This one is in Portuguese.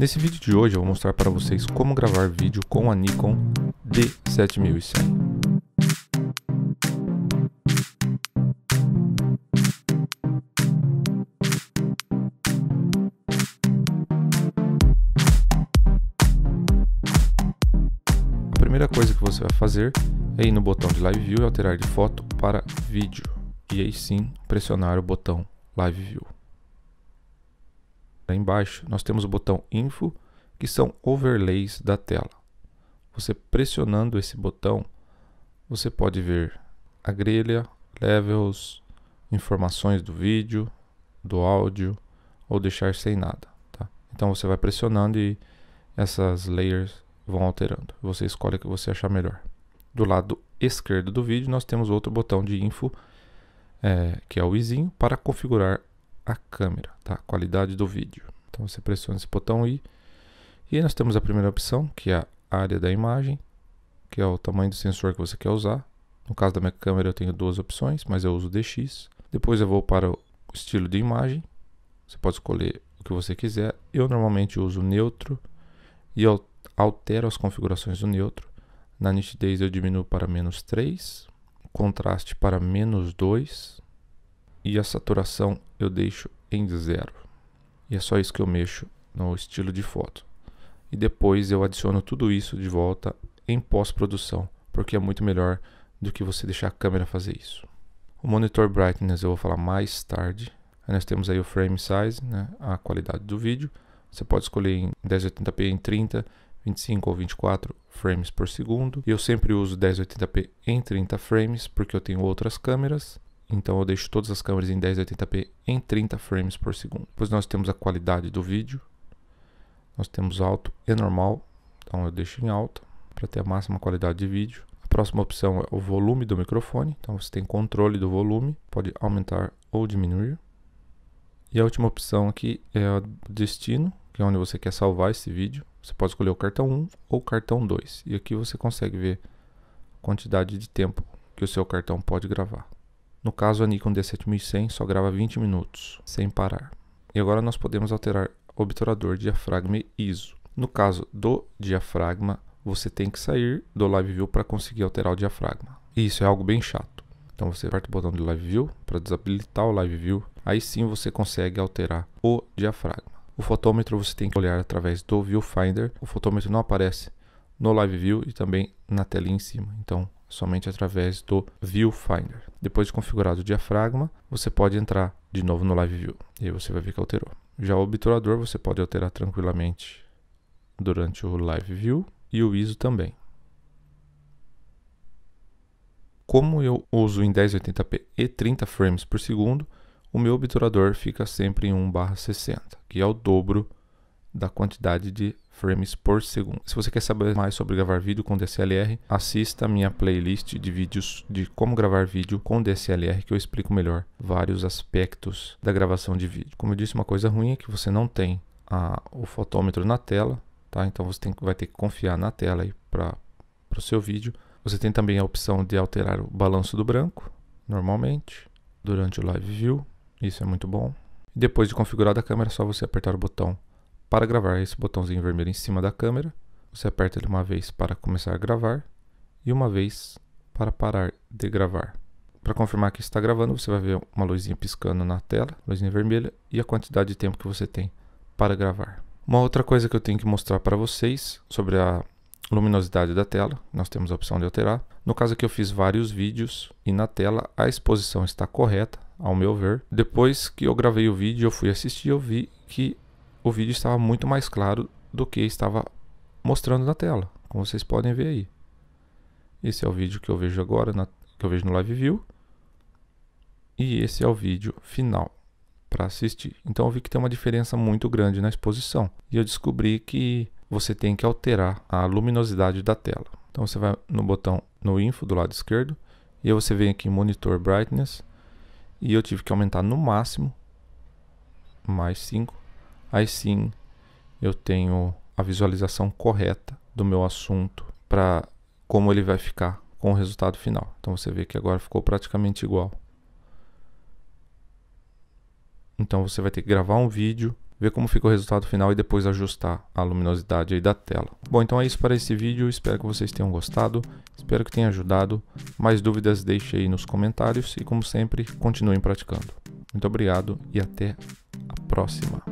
Nesse vídeo de hoje eu vou mostrar para vocês como gravar vídeo com a Nikon D7100. A primeira coisa que você vai fazer é ir no botão de Live View e alterar de foto para vídeo. E aí sim pressionar o botão Live View embaixo, nós temos o botão Info, que são overlays da tela. Você pressionando esse botão, você pode ver a grelha, levels, informações do vídeo, do áudio ou deixar sem nada. Tá? Então você vai pressionando e essas layers vão alterando. Você escolhe o que você achar melhor. Do lado esquerdo do vídeo nós temos outro botão de info, é, que é o izinho, para configurar a câmera, tá? a qualidade do vídeo. Então você pressiona esse botão I. E aí nós temos a primeira opção, que é a área da imagem, que é o tamanho do sensor que você quer usar. No caso da minha câmera eu tenho duas opções, mas eu uso o DX. Depois eu vou para o estilo de imagem. Você pode escolher o que você quiser. Eu normalmente uso neutro e altero as configurações do neutro. Na nitidez eu diminuo para menos 3, contraste para menos 2, e a saturação eu deixo em zero. E é só isso que eu mexo no estilo de foto. E depois eu adiciono tudo isso de volta em pós-produção, porque é muito melhor do que você deixar a câmera fazer isso. O monitor brightness eu vou falar mais tarde. Aí nós temos aí o frame size, né, a qualidade do vídeo. Você pode escolher em 1080p em 30, 25 ou 24 frames por segundo. E eu sempre uso 1080p em 30 frames porque eu tenho outras câmeras então eu deixo todas as câmeras em 1080p em 30 frames por segundo. Depois nós temos a qualidade do vídeo, nós temos alto e normal, então eu deixo em alto para ter a máxima qualidade de vídeo. A próxima opção é o volume do microfone, então você tem controle do volume, pode aumentar ou diminuir. E a última opção aqui é o destino, que é onde você quer salvar esse vídeo. Você pode escolher o cartão 1 ou o cartão 2. E aqui você consegue ver a quantidade de tempo que o seu cartão pode gravar. No caso, a Nikon D7100 só grava 20 minutos, sem parar. E agora nós podemos alterar obturador, diafragma e ISO. No caso do diafragma, você tem que sair do Live View para conseguir alterar o diafragma. E isso é algo bem chato. Então você aperta o botão do Live View para desabilitar o Live View. Aí sim você consegue alterar o diafragma. O fotômetro você tem que olhar através do Viewfinder. O fotômetro não aparece no Live View e também na telinha em cima. Então somente através do Viewfinder. Depois de configurado o diafragma, você pode entrar de novo no Live View e aí você vai ver que alterou. Já o obturador você pode alterar tranquilamente durante o Live View e o ISO também. Como eu uso em 1080p e 30 frames por segundo, o meu obturador fica sempre em 1/60, que é o dobro da quantidade de frames por segundo. Se você quer saber mais sobre gravar vídeo com DSLR, assista a minha playlist de vídeos de como gravar vídeo com DSLR que eu explico melhor vários aspectos da gravação de vídeo. Como eu disse, uma coisa ruim é que você não tem a, o fotômetro na tela, tá? Então você tem, vai ter que confiar na tela para o seu vídeo. Você tem também a opção de alterar o balanço do branco, normalmente, durante o live view. Isso é muito bom. Depois de configurar a câmera, é só você apertar o botão para gravar, esse botãozinho vermelho em cima da câmera, você aperta ele uma vez para começar a gravar e uma vez para parar de gravar. Para confirmar que está gravando, você vai ver uma luzinha piscando na tela, luzinha vermelha, e a quantidade de tempo que você tem para gravar. Uma outra coisa que eu tenho que mostrar para vocês sobre a luminosidade da tela, nós temos a opção de alterar. No caso aqui eu fiz vários vídeos e na tela a exposição está correta, ao meu ver. Depois que eu gravei o vídeo, eu fui assistir, eu vi que o vídeo estava muito mais claro do que estava mostrando na tela, como vocês podem ver aí. Esse é o vídeo que eu vejo agora, na, que eu vejo no Live View. E esse é o vídeo final para assistir. Então eu vi que tem uma diferença muito grande na exposição. E eu descobri que você tem que alterar a luminosidade da tela. Então você vai no botão no info do lado esquerdo e você vem aqui em monitor brightness e eu tive que aumentar no máximo mais 5 aí sim eu tenho a visualização correta do meu assunto para como ele vai ficar com o resultado final. Então você vê que agora ficou praticamente igual. Então você vai ter que gravar um vídeo, ver como fica o resultado final e depois ajustar a luminosidade aí da tela. Bom, então é isso para esse vídeo. Espero que vocês tenham gostado. Espero que tenha ajudado. Mais dúvidas deixe aí nos comentários e como sempre, continuem praticando. Muito obrigado e até a próxima.